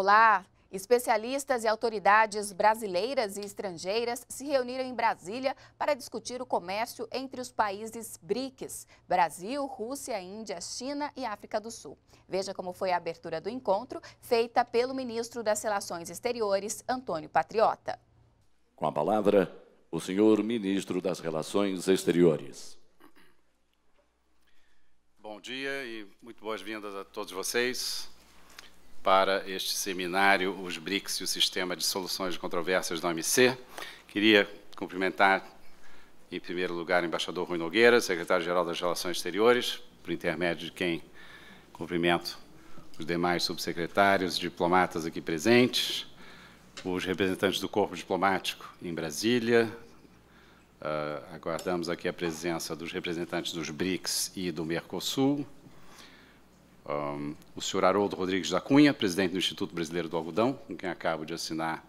Olá! Especialistas e autoridades brasileiras e estrangeiras se reuniram em Brasília para discutir o comércio entre os países BRICS Brasil, Rússia, Índia, China e África do Sul. Veja como foi a abertura do encontro, feita pelo ministro das Relações Exteriores, Antônio Patriota. Com a palavra, o senhor ministro das Relações Exteriores. Bom dia e muito boas-vindas a todos vocês para este seminário Os BRICS e o Sistema de Soluções de Controvérsias da OMC. Queria cumprimentar, em primeiro lugar, o embaixador Rui Nogueira, secretário-geral das Relações Exteriores, por intermédio de quem cumprimento os demais subsecretários, diplomatas aqui presentes, os representantes do Corpo Diplomático em Brasília, Uh, aguardamos aqui a presença dos representantes dos BRICS e do Mercosul, um, o senhor Haroldo Rodrigues da Cunha, presidente do Instituto Brasileiro do Algodão, com quem acabo de assinar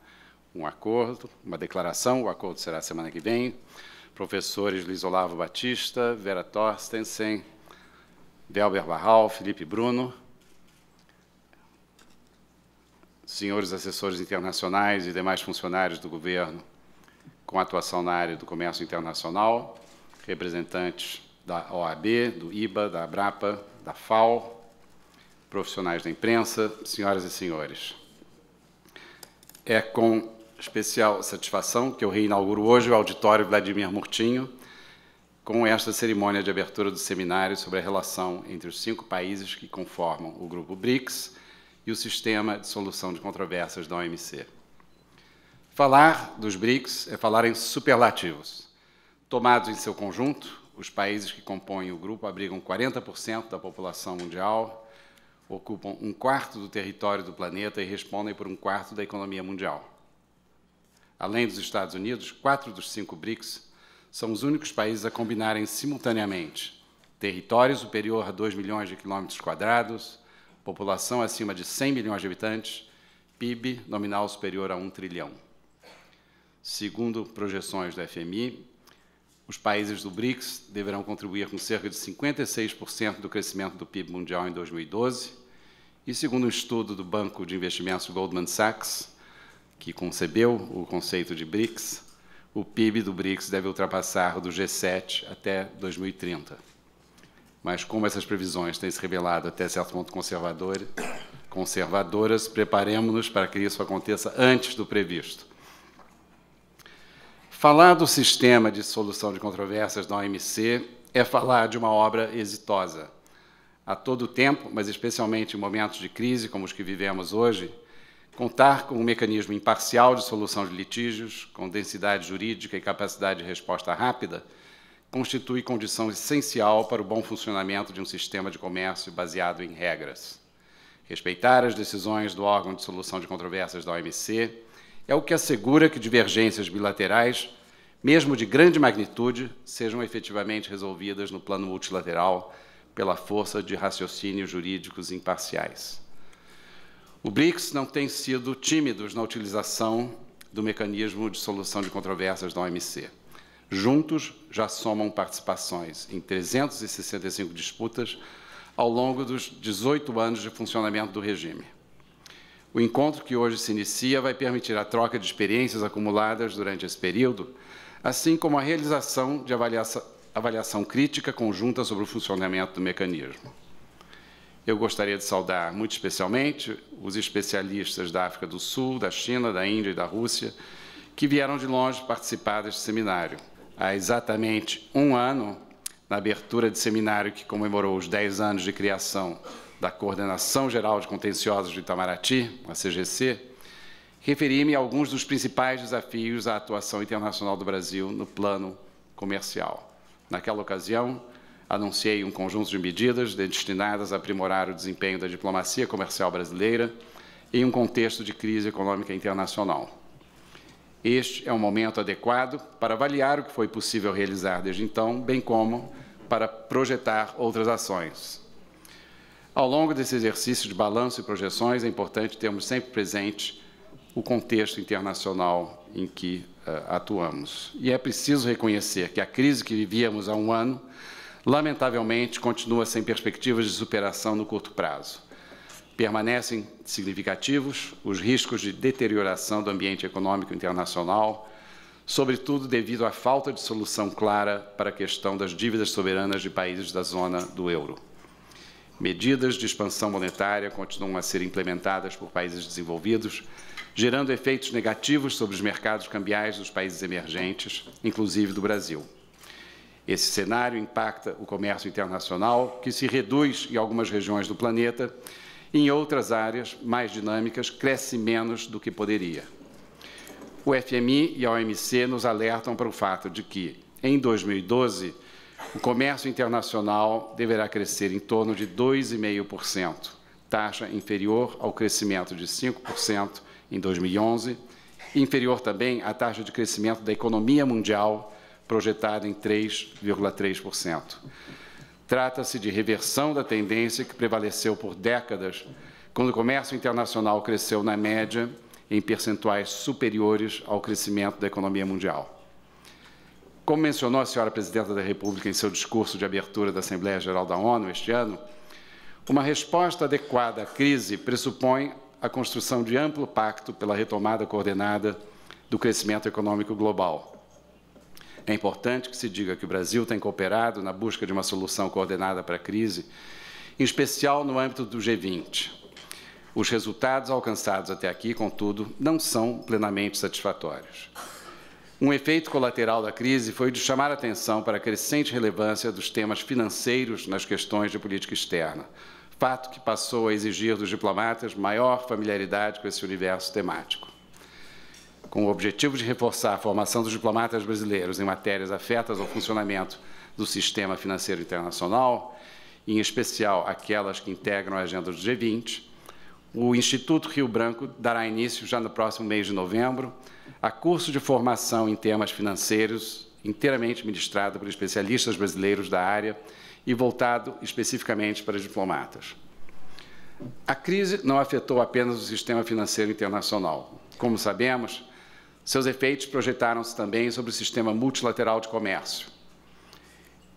um acordo, uma declaração, o acordo será semana que vem, professores Luiz Olavo Batista, Vera Torstensen, Delber Barral, Felipe Bruno, senhores assessores internacionais e demais funcionários do governo com atuação na área do comércio internacional, representantes da OAB, do IBA, da ABRAPA, da FAO, profissionais da imprensa, senhoras e senhores. É com especial satisfação que eu reinauguro hoje o auditório Vladimir Murtinho com esta cerimônia de abertura do seminário sobre a relação entre os cinco países que conformam o grupo BRICS e o sistema de solução de controvérsias da OMC. Falar dos BRICS é falar em superlativos. Tomados em seu conjunto, os países que compõem o grupo abrigam 40% da população mundial, ocupam um quarto do território do planeta e respondem por um quarto da economia mundial. Além dos Estados Unidos, quatro dos cinco BRICS são os únicos países a combinarem simultaneamente território superior a 2 milhões de quilômetros quadrados, população acima de 100 milhões de habitantes, PIB nominal superior a 1 trilhão. Segundo projeções da FMI, os países do BRICS deverão contribuir com cerca de 56% do crescimento do PIB mundial em 2012 e segundo um estudo do banco de investimentos Goldman Sachs, que concebeu o conceito de BRICS, o PIB do BRICS deve ultrapassar o do G7 até 2030. Mas como essas previsões têm se revelado até certo ponto conservador, conservadoras, preparemos-nos para que isso aconteça antes do previsto. Falar do sistema de solução de controvérsias da OMC é falar de uma obra exitosa a todo tempo, mas especialmente em momentos de crise como os que vivemos hoje, contar com um mecanismo imparcial de solução de litígios, com densidade jurídica e capacidade de resposta rápida, constitui condição essencial para o bom funcionamento de um sistema de comércio baseado em regras. Respeitar as decisões do órgão de solução de controvérsias da OMC é o que assegura que divergências bilaterais, mesmo de grande magnitude, sejam efetivamente resolvidas no plano multilateral pela força de raciocínios jurídicos imparciais. O BRICS não tem sido tímidos na utilização do mecanismo de solução de controvérsias da OMC. Juntos, já somam participações em 365 disputas ao longo dos 18 anos de funcionamento do regime. O encontro que hoje se inicia vai permitir a troca de experiências acumuladas durante esse período, assim como a realização de avaliação avaliação crítica conjunta sobre o funcionamento do mecanismo. Eu gostaria de saudar muito especialmente os especialistas da África do Sul, da China, da Índia e da Rússia, que vieram de longe participar deste seminário. Há exatamente um ano, na abertura de seminário que comemorou os 10 anos de criação da Coordenação Geral de Contenciosos de Itamaraty, a CGC, referi-me a alguns dos principais desafios à atuação internacional do Brasil no plano comercial. Naquela ocasião, anunciei um conjunto de medidas destinadas a aprimorar o desempenho da diplomacia comercial brasileira em um contexto de crise econômica internacional. Este é um momento adequado para avaliar o que foi possível realizar desde então, bem como para projetar outras ações. Ao longo desse exercício de balanço e projeções, é importante termos sempre presente o contexto internacional em que eh, atuamos. E é preciso reconhecer que a crise que vivíamos há um ano, lamentavelmente, continua sem perspectivas de superação no curto prazo. Permanecem significativos os riscos de deterioração do ambiente econômico internacional, sobretudo devido à falta de solução clara para a questão das dívidas soberanas de países da zona do euro. Medidas de expansão monetária continuam a ser implementadas por países desenvolvidos, gerando efeitos negativos sobre os mercados cambiais dos países emergentes, inclusive do Brasil. Esse cenário impacta o comércio internacional, que se reduz em algumas regiões do planeta, e em outras áreas mais dinâmicas, cresce menos do que poderia. O FMI e a OMC nos alertam para o fato de que, em 2012, o comércio internacional deverá crescer em torno de 2,5%, taxa inferior ao crescimento de 5% em 2011, inferior também à taxa de crescimento da economia mundial, projetada em 3,3%. Trata-se de reversão da tendência que prevaleceu por décadas, quando o comércio internacional cresceu, na média, em percentuais superiores ao crescimento da economia mundial. Como mencionou a senhora Presidenta da República em seu discurso de abertura da Assembleia Geral da ONU este ano, uma resposta adequada à crise pressupõe a construção de amplo pacto pela retomada coordenada do crescimento econômico global. É importante que se diga que o Brasil tem cooperado na busca de uma solução coordenada para a crise, em especial no âmbito do G20. Os resultados alcançados até aqui, contudo, não são plenamente satisfatórios. Um efeito colateral da crise foi o de chamar a atenção para a crescente relevância dos temas financeiros nas questões de política externa, fato que passou a exigir dos diplomatas maior familiaridade com esse universo temático. Com o objetivo de reforçar a formação dos diplomatas brasileiros em matérias afetas ao funcionamento do sistema financeiro internacional, em especial aquelas que integram a agenda do G20, o Instituto Rio Branco dará início, já no próximo mês de novembro, a curso de formação em temas financeiros, inteiramente ministrado por especialistas brasileiros da área e voltado especificamente para diplomatas. A crise não afetou apenas o sistema financeiro internacional. Como sabemos, seus efeitos projetaram-se também sobre o sistema multilateral de comércio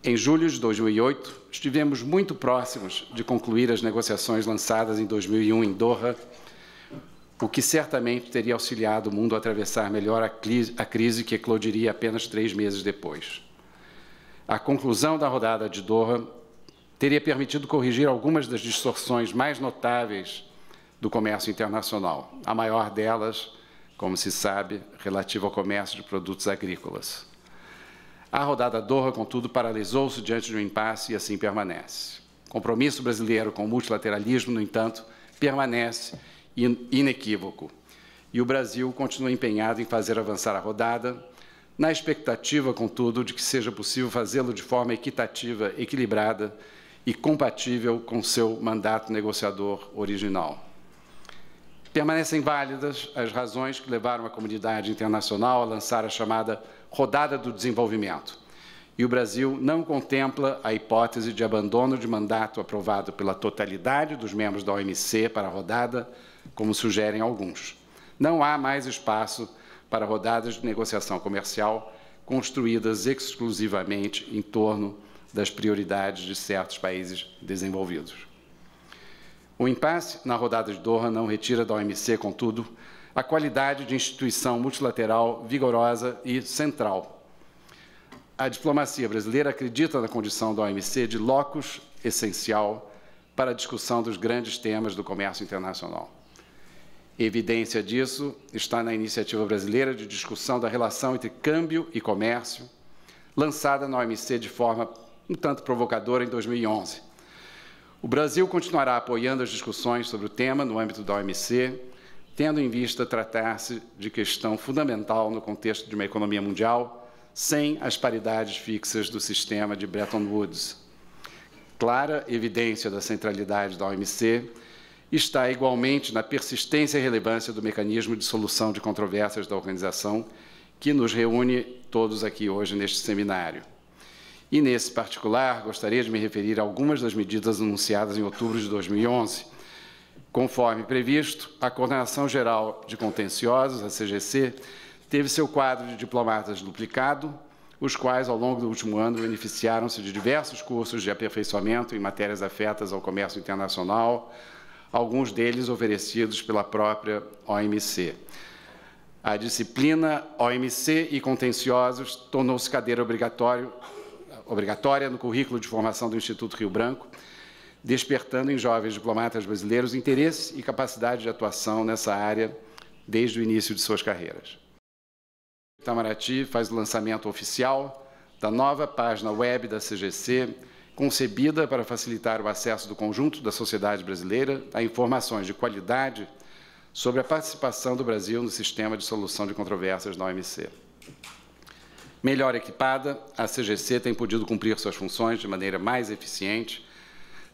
em julho de 2008, estivemos muito próximos de concluir as negociações lançadas em 2001 em Doha, o que certamente teria auxiliado o mundo a atravessar melhor a crise que eclodiria apenas três meses depois. A conclusão da rodada de Doha teria permitido corrigir algumas das distorções mais notáveis do comércio internacional, a maior delas, como se sabe, relativa ao comércio de produtos agrícolas. A rodada Doha, contudo, paralisou-se diante de um impasse e assim permanece. O compromisso brasileiro com o multilateralismo, no entanto, permanece inequívoco. E o Brasil continua empenhado em fazer avançar a rodada, na expectativa, contudo, de que seja possível fazê-lo de forma equitativa, equilibrada e compatível com seu mandato negociador original. Permanecem válidas as razões que levaram a comunidade internacional a lançar a chamada rodada do desenvolvimento. E o Brasil não contempla a hipótese de abandono de mandato aprovado pela totalidade dos membros da OMC para a rodada, como sugerem alguns. Não há mais espaço para rodadas de negociação comercial construídas exclusivamente em torno das prioridades de certos países desenvolvidos. O impasse na rodada de Doha não retira da OMC, contudo, a qualidade de instituição multilateral vigorosa e central. A diplomacia brasileira acredita na condição da OMC de locus essencial para a discussão dos grandes temas do comércio internacional. Evidência disso está na Iniciativa Brasileira de Discussão da Relação entre Câmbio e Comércio, lançada na OMC de forma um tanto provocadora em 2011. O Brasil continuará apoiando as discussões sobre o tema no âmbito da OMC, tendo em vista tratar-se de questão fundamental no contexto de uma economia mundial, sem as paridades fixas do sistema de Bretton Woods. Clara evidência da centralidade da OMC está igualmente na persistência e relevância do mecanismo de solução de controvérsias da organização, que nos reúne todos aqui hoje neste seminário. E, nesse particular, gostaria de me referir a algumas das medidas anunciadas em outubro de 2011, Conforme previsto, a Coordenação Geral de Contenciosos, a CGC, teve seu quadro de diplomatas duplicado, os quais, ao longo do último ano, beneficiaram-se de diversos cursos de aperfeiçoamento em matérias afetas ao comércio internacional, alguns deles oferecidos pela própria OMC. A disciplina OMC e contenciosos tornou-se cadeira obrigatória no currículo de formação do Instituto Rio Branco, despertando em jovens diplomatas brasileiros interesse e capacidade de atuação nessa área desde o início de suas carreiras. O Itamaraty faz o lançamento oficial da nova página web da CGC, concebida para facilitar o acesso do conjunto da sociedade brasileira a informações de qualidade sobre a participação do Brasil no sistema de solução de controvérsias na OMC. Melhor equipada, a CGC tem podido cumprir suas funções de maneira mais eficiente,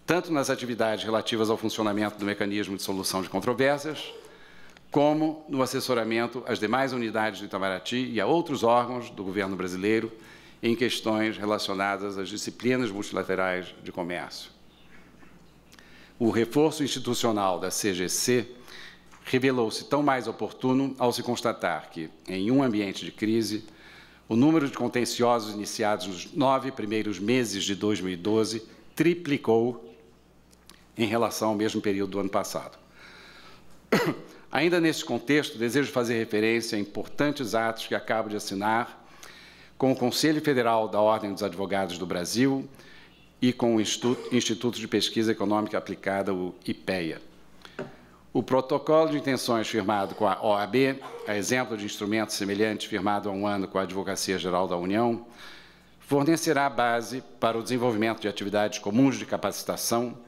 tanto nas atividades relativas ao funcionamento do mecanismo de solução de controvérsias, como no assessoramento às demais unidades do Itamaraty e a outros órgãos do governo brasileiro em questões relacionadas às disciplinas multilaterais de comércio. O reforço institucional da CGC revelou-se tão mais oportuno ao se constatar que, em um ambiente de crise, o número de contenciosos iniciados nos nove primeiros meses de 2012 triplicou em relação ao mesmo período do ano passado. Ainda neste contexto, desejo fazer referência a importantes atos que acabo de assinar com o Conselho Federal da Ordem dos Advogados do Brasil e com o Instituto de Pesquisa Econômica Aplicada, o IPEA. O protocolo de intenções firmado com a OAB, a exemplo de instrumento semelhante firmado há um ano com a Advocacia Geral da União, fornecerá a base para o desenvolvimento de atividades comuns de capacitação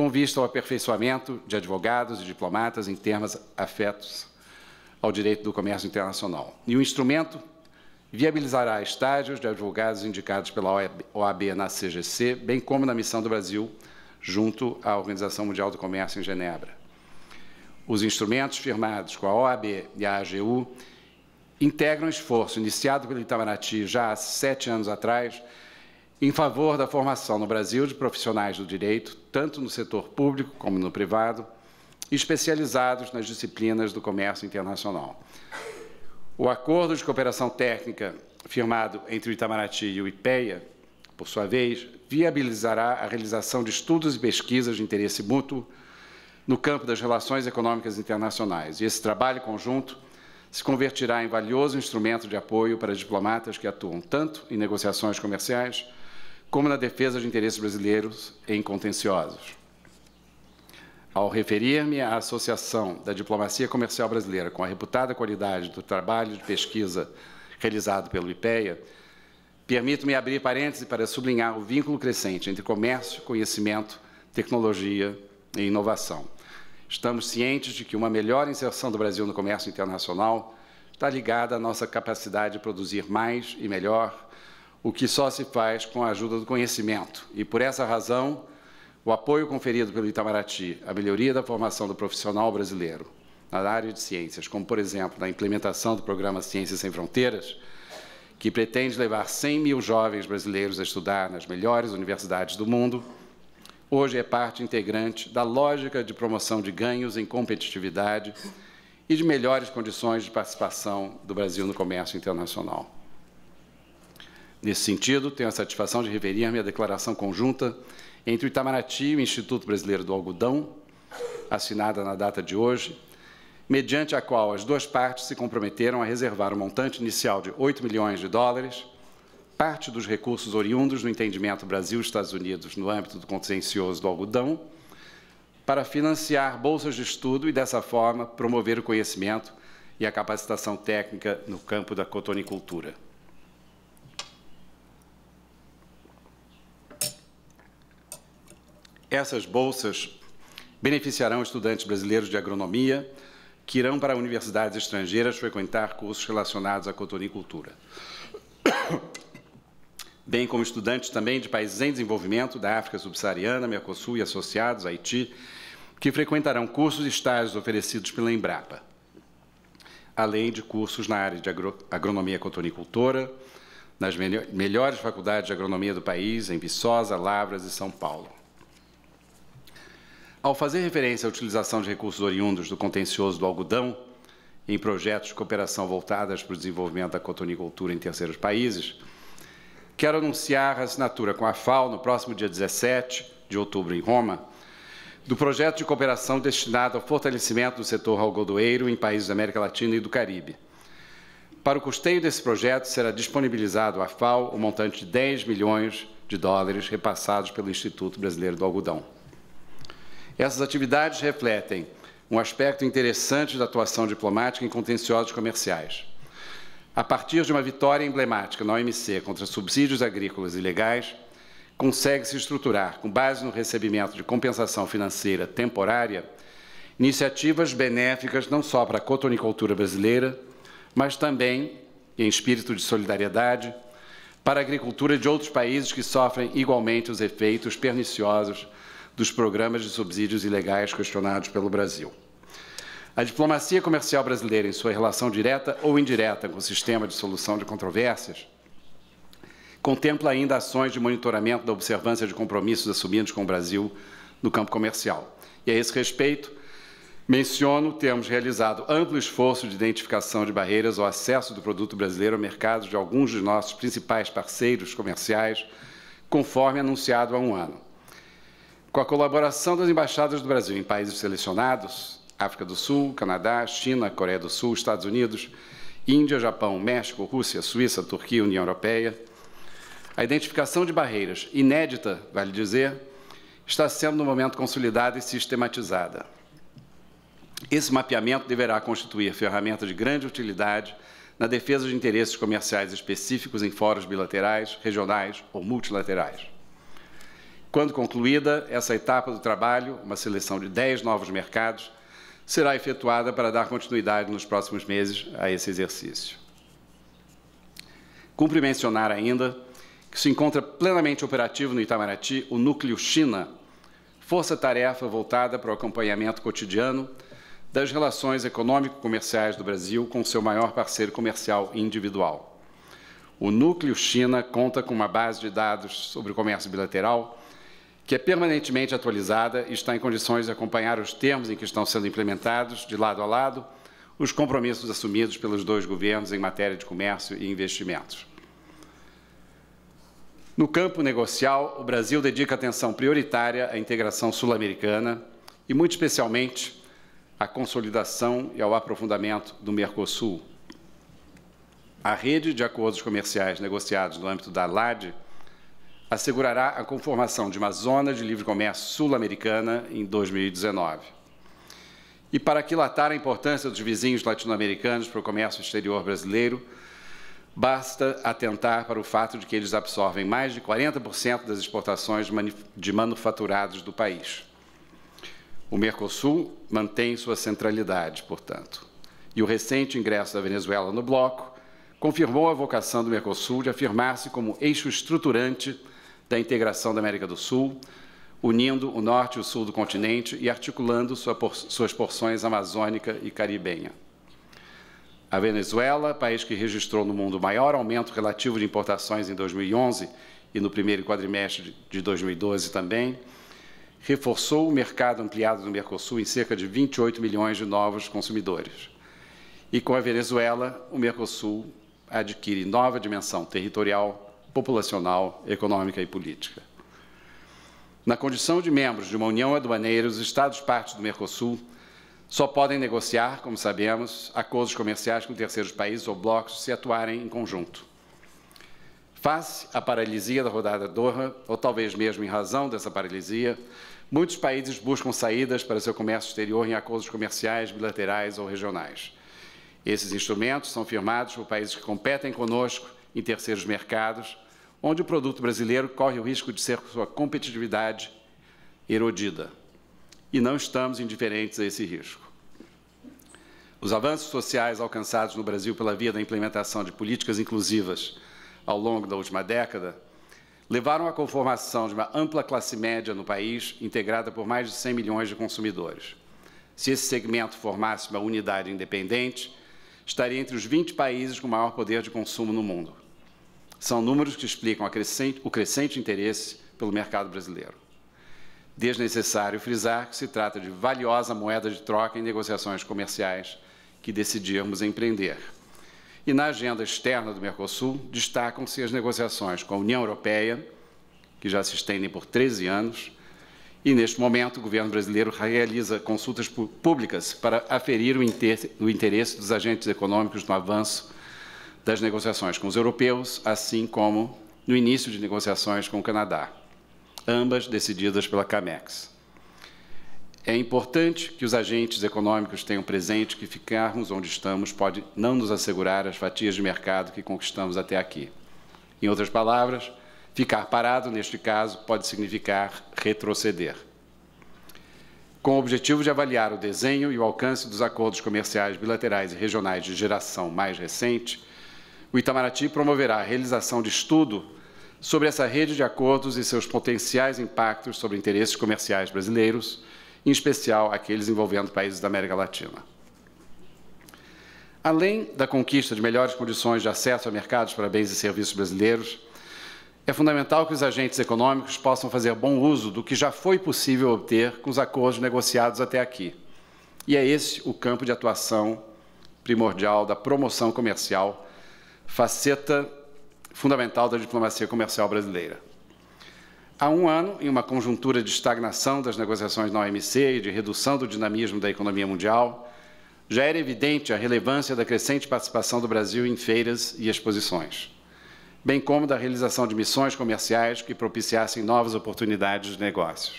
com vista ao aperfeiçoamento de advogados e diplomatas em termos afetos ao direito do comércio internacional. E o instrumento viabilizará estágios de advogados indicados pela OAB na CGC, bem como na missão do Brasil junto à Organização Mundial do Comércio em Genebra. Os instrumentos firmados com a OAB e a AGU integram o esforço iniciado pelo Itamaraty já há sete anos atrás em favor da formação no Brasil de profissionais do direito, tanto no setor público como no privado, especializados nas disciplinas do comércio internacional. O acordo de cooperação técnica firmado entre o Itamaraty e o IPEA, por sua vez, viabilizará a realização de estudos e pesquisas de interesse mútuo no campo das relações econômicas internacionais. E esse trabalho conjunto se convertirá em valioso instrumento de apoio para diplomatas que atuam tanto em negociações comerciais como na defesa de interesses brasileiros em contenciosos. Ao referir-me à associação da diplomacia comercial brasileira com a reputada qualidade do trabalho de pesquisa realizado pelo IPEA, permito-me abrir parênteses para sublinhar o vínculo crescente entre comércio, conhecimento, tecnologia e inovação. Estamos cientes de que uma melhor inserção do Brasil no comércio internacional está ligada à nossa capacidade de produzir mais e melhor, o que só se faz com a ajuda do conhecimento. E, por essa razão, o apoio conferido pelo Itamaraty à melhoria da formação do profissional brasileiro na área de ciências, como, por exemplo, na implementação do programa Ciências Sem Fronteiras, que pretende levar 100 mil jovens brasileiros a estudar nas melhores universidades do mundo, hoje é parte integrante da lógica de promoção de ganhos em competitividade e de melhores condições de participação do Brasil no comércio internacional. Nesse sentido, tenho a satisfação de referir-me à declaração conjunta entre o Itamaraty e o Instituto Brasileiro do Algodão, assinada na data de hoje, mediante a qual as duas partes se comprometeram a reservar o um montante inicial de 8 milhões de dólares, parte dos recursos oriundos do entendimento Brasil-Estados Unidos no âmbito do contencioso do algodão, para financiar bolsas de estudo e, dessa forma, promover o conhecimento e a capacitação técnica no campo da cotonicultura. Essas bolsas beneficiarão estudantes brasileiros de agronomia que irão para universidades estrangeiras frequentar cursos relacionados à cotonicultura, bem como estudantes também de países em desenvolvimento da África subsaariana, Mercosul e associados, Haiti, que frequentarão cursos e estágios oferecidos pela Embrapa, além de cursos na área de agro agronomia cotonicultora, nas melhores faculdades de agronomia do país, em Viçosa, Lavras e São Paulo. Ao fazer referência à utilização de recursos oriundos do contencioso do algodão em projetos de cooperação voltadas para o desenvolvimento da cotonicultura em terceiros países, quero anunciar a assinatura com a FAO no próximo dia 17 de outubro em Roma, do projeto de cooperação destinado ao fortalecimento do setor algodoeiro em países da América Latina e do Caribe. Para o custeio desse projeto, será disponibilizado à FAO o um montante de 10 milhões de dólares repassados pelo Instituto Brasileiro do Algodão. Essas atividades refletem um aspecto interessante da atuação diplomática em contenciosos comerciais. A partir de uma vitória emblemática na OMC contra subsídios agrícolas ilegais, consegue se estruturar, com base no recebimento de compensação financeira temporária, iniciativas benéficas não só para a cotonicultura brasileira, mas também, em espírito de solidariedade, para a agricultura de outros países que sofrem igualmente os efeitos perniciosos dos programas de subsídios ilegais questionados pelo Brasil. A diplomacia comercial brasileira, em sua relação direta ou indireta com o sistema de solução de controvérsias, contempla ainda ações de monitoramento da observância de compromissos assumidos com o Brasil no campo comercial. E a esse respeito, menciono termos realizado amplo esforço de identificação de barreiras ao acesso do produto brasileiro ao mercado de alguns de nossos principais parceiros comerciais, conforme anunciado há um ano com a colaboração das embaixadas do Brasil em países selecionados, África do Sul, Canadá, China, Coreia do Sul, Estados Unidos, Índia, Japão, México, Rússia, Suíça, Turquia, União Europeia. A identificação de barreiras, inédita, vale dizer, está sendo no momento consolidada e sistematizada. Esse mapeamento deverá constituir ferramenta de grande utilidade na defesa de interesses comerciais específicos em fóruns bilaterais, regionais ou multilaterais. Quando concluída essa etapa do trabalho, uma seleção de 10 novos mercados será efetuada para dar continuidade nos próximos meses a esse exercício. Cumpre mencionar ainda que se encontra plenamente operativo no Itamaraty o Núcleo China, força-tarefa voltada para o acompanhamento cotidiano das relações econômico-comerciais do Brasil com seu maior parceiro comercial individual. O Núcleo China conta com uma base de dados sobre o comércio bilateral que é permanentemente atualizada e está em condições de acompanhar os termos em que estão sendo implementados, de lado a lado, os compromissos assumidos pelos dois governos em matéria de comércio e investimentos. No campo negocial, o Brasil dedica atenção prioritária à integração sul-americana e, muito especialmente, à consolidação e ao aprofundamento do Mercosul. A rede de acordos comerciais negociados no âmbito da LAD assegurará a conformação de uma zona de livre comércio sul-americana em 2019. E para aquilatar a importância dos vizinhos latino-americanos para o comércio exterior brasileiro, basta atentar para o fato de que eles absorvem mais de 40% das exportações de manufaturados do país. O Mercosul mantém sua centralidade, portanto. E o recente ingresso da Venezuela no bloco confirmou a vocação do Mercosul de afirmar-se como eixo estruturante da integração da América do Sul, unindo o norte e o sul do continente e articulando sua por, suas porções amazônica e caribenha. A Venezuela, país que registrou no mundo o maior aumento relativo de importações em 2011 e no primeiro quadrimestre de 2012 também, reforçou o mercado ampliado do Mercosul em cerca de 28 milhões de novos consumidores. E com a Venezuela, o Mercosul adquire nova dimensão territorial, populacional, econômica e política. Na condição de membros de uma União Aduaneira, os Estados-partes do Mercosul só podem negociar, como sabemos, acordos comerciais com terceiros países ou blocos se atuarem em conjunto. Face à paralisia da rodada Doha, ou talvez mesmo em razão dessa paralisia, muitos países buscam saídas para seu comércio exterior em acordos comerciais, bilaterais ou regionais. Esses instrumentos são firmados por países que competem conosco em terceiros mercados, onde o produto brasileiro corre o risco de ser sua competitividade erodida. E não estamos indiferentes a esse risco. Os avanços sociais alcançados no Brasil pela via da implementação de políticas inclusivas ao longo da última década levaram à conformação de uma ampla classe média no país, integrada por mais de 100 milhões de consumidores. Se esse segmento formasse uma unidade independente, estaria entre os 20 países com maior poder de consumo no mundo. São números que explicam crescente, o crescente interesse pelo mercado brasileiro. Desnecessário frisar que se trata de valiosa moeda de troca em negociações comerciais que decidirmos empreender. E na agenda externa do Mercosul, destacam-se as negociações com a União Europeia, que já se estendem por 13 anos, e neste momento o governo brasileiro realiza consultas públicas para aferir o interesse dos agentes econômicos no avanço das negociações com os europeus, assim como no início de negociações com o Canadá, ambas decididas pela CAMEX. É importante que os agentes econômicos tenham presente que ficarmos onde estamos pode não nos assegurar as fatias de mercado que conquistamos até aqui. Em outras palavras, ficar parado, neste caso, pode significar retroceder. Com o objetivo de avaliar o desenho e o alcance dos acordos comerciais bilaterais e regionais de geração mais recente, o Itamaraty promoverá a realização de estudo sobre essa rede de acordos e seus potenciais impactos sobre interesses comerciais brasileiros, em especial aqueles envolvendo países da América Latina. Além da conquista de melhores condições de acesso a mercados para bens e serviços brasileiros, é fundamental que os agentes econômicos possam fazer bom uso do que já foi possível obter com os acordos negociados até aqui. E é esse o campo de atuação primordial da promoção comercial faceta fundamental da diplomacia comercial brasileira. Há um ano, em uma conjuntura de estagnação das negociações na OMC e de redução do dinamismo da economia mundial, já era evidente a relevância da crescente participação do Brasil em feiras e exposições, bem como da realização de missões comerciais que propiciassem novas oportunidades de negócios.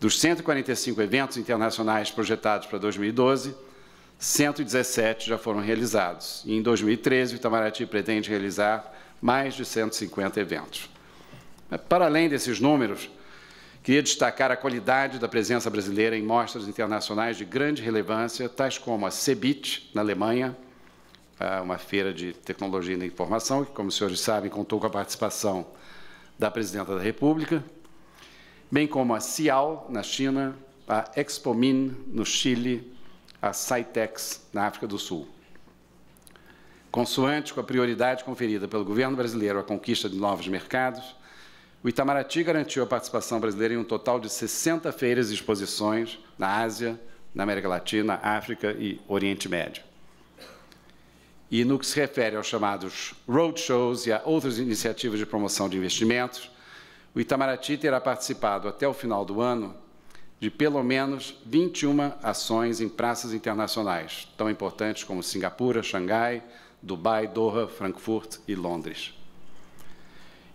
Dos 145 eventos internacionais projetados para 2012, 117 já foram realizados. E em 2013, o Itamaraty pretende realizar mais de 150 eventos. Para além desses números, queria destacar a qualidade da presença brasileira em mostras internacionais de grande relevância, tais como a CEBIT, na Alemanha, ah, uma feira de tecnologia e da informação, que, como os senhores sabem, contou com a participação da Presidenta da República, bem como a CIAL, na China, a ExpoMin, no Chile, a Saitex na África do Sul. Consoante com a prioridade conferida pelo governo brasileiro à conquista de novos mercados, o Itamaraty garantiu a participação brasileira em um total de 60 feiras e exposições na Ásia, na América Latina, África e Oriente Médio. E no que se refere aos chamados roadshows e a outras iniciativas de promoção de investimentos, o Itamaraty terá participado até o final do ano de pelo menos 21 ações em praças internacionais, tão importantes como Singapura, Xangai, Dubai, Doha, Frankfurt e Londres.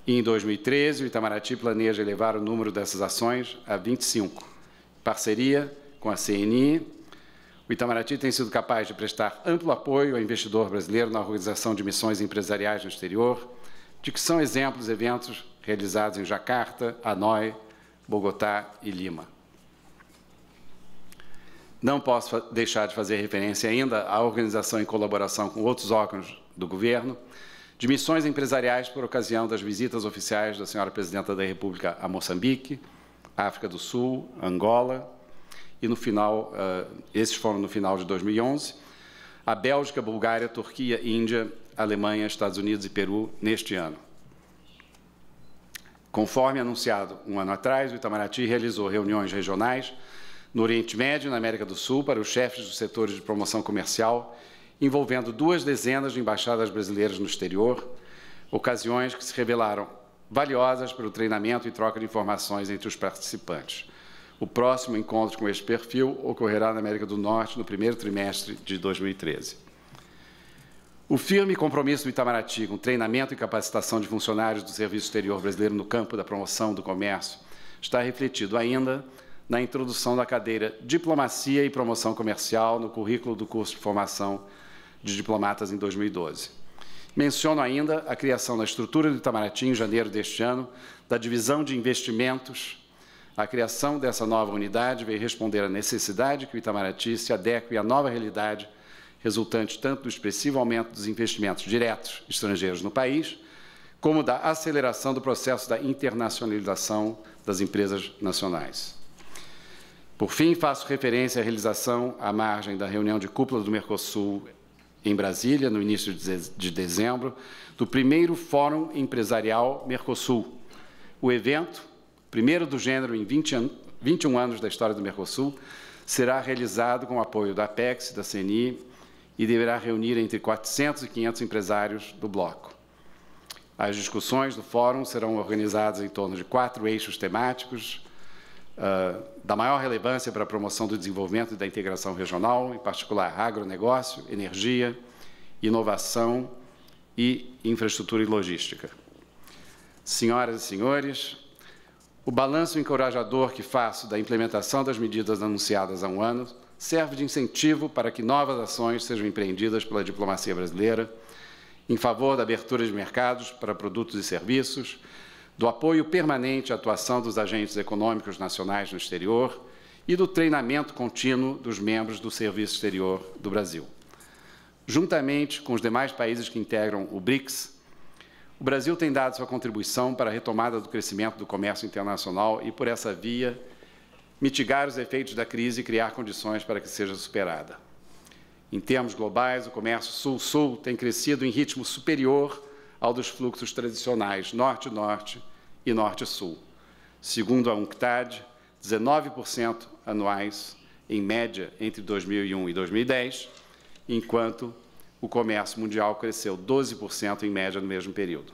E em 2013, o Itamaraty planeja elevar o número dessas ações a 25. Em parceria com a CNI, o Itamaraty tem sido capaz de prestar amplo apoio ao investidor brasileiro na organização de missões empresariais no exterior, de que são exemplos eventos realizados em Jacarta, Hanoi, Bogotá e Lima. Não posso deixar de fazer referência ainda à organização em colaboração com outros órgãos do governo de missões empresariais por ocasião das visitas oficiais da senhora presidenta da República a Moçambique, África do Sul, Angola, e no final, uh, esses foram no final de 2011, a Bélgica, Bulgária, Turquia, Índia, Alemanha, Estados Unidos e Peru neste ano. Conforme anunciado um ano atrás, o Itamaraty realizou reuniões regionais no Oriente Médio e na América do Sul para os chefes dos setores de promoção comercial, envolvendo duas dezenas de embaixadas brasileiras no exterior, ocasiões que se revelaram valiosas para o treinamento e troca de informações entre os participantes. O próximo encontro com este perfil ocorrerá na América do Norte no primeiro trimestre de 2013. O firme compromisso do Itamaraty com treinamento e capacitação de funcionários do Serviço Exterior Brasileiro no campo da promoção do comércio está refletido ainda na introdução da cadeira Diplomacia e Promoção Comercial no currículo do curso de formação de diplomatas em 2012. Menciono ainda a criação da estrutura do Itamaraty, em janeiro deste ano, da divisão de investimentos. A criação dessa nova unidade veio responder à necessidade que o Itamaraty se adeque à nova realidade resultante tanto do expressivo aumento dos investimentos diretos estrangeiros no país, como da aceleração do processo da internacionalização das empresas nacionais. Por fim, faço referência à realização à margem da reunião de cúpula do Mercosul em Brasília, no início de dezembro, do primeiro Fórum Empresarial Mercosul. O evento, primeiro do gênero em 20 an 21 anos da história do Mercosul, será realizado com o apoio da Apex, da CNI, e deverá reunir entre 400 e 500 empresários do bloco. As discussões do fórum serão organizadas em torno de quatro eixos temáticos, ah, da maior relevância para a promoção do desenvolvimento e da integração regional, em particular agronegócio, energia, inovação e infraestrutura e logística. Senhoras e senhores, o balanço encorajador que faço da implementação das medidas anunciadas há um ano serve de incentivo para que novas ações sejam empreendidas pela diplomacia brasileira em favor da abertura de mercados para produtos e serviços, do apoio permanente à atuação dos agentes econômicos nacionais no exterior e do treinamento contínuo dos membros do Serviço Exterior do Brasil. Juntamente com os demais países que integram o BRICS, o Brasil tem dado sua contribuição para a retomada do crescimento do comércio internacional e, por essa via, mitigar os efeitos da crise e criar condições para que seja superada. Em termos globais, o comércio sul-sul tem crescido em ritmo superior ao dos fluxos tradicionais norte-norte e norte-sul. Segundo a UNCTAD, 19% anuais, em média, entre 2001 e 2010, enquanto o comércio mundial cresceu 12% em média no mesmo período.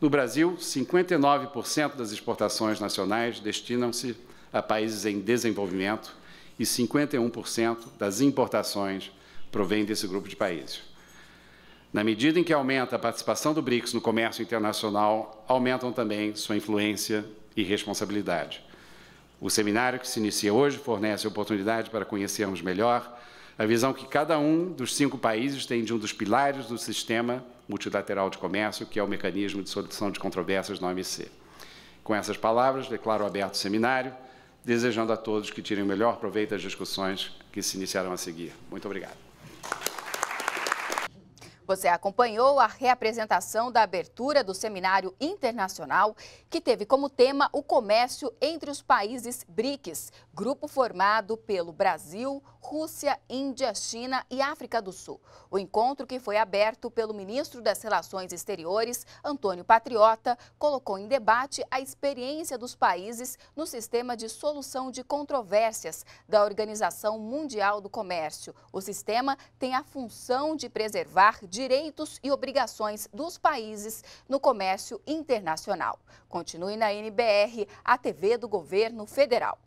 No Brasil, 59% das exportações nacionais destinam-se a países em desenvolvimento e 51% das importações provém desse grupo de países. Na medida em que aumenta a participação do BRICS no comércio internacional, aumentam também sua influência e responsabilidade. O seminário que se inicia hoje fornece oportunidade para conhecermos melhor a visão que cada um dos cinco países tem de um dos pilares do sistema multilateral de comércio, que é o mecanismo de solução de controvérsias na OMC. Com essas palavras, declaro aberto o seminário, desejando a todos que tirem o melhor proveito das discussões que se iniciarão a seguir. Muito obrigado. Você acompanhou a reapresentação da abertura do seminário internacional, que teve como tema o comércio entre os países BRICS, grupo formado pelo Brasil, Rússia, Índia, China e África do Sul. O encontro, que foi aberto pelo ministro das Relações Exteriores, Antônio Patriota, colocou em debate a experiência dos países no sistema de solução de controvérsias da Organização Mundial do Comércio. O sistema tem a função de preservar direitos e obrigações dos países no comércio internacional. Continue na NBR, a TV do Governo Federal.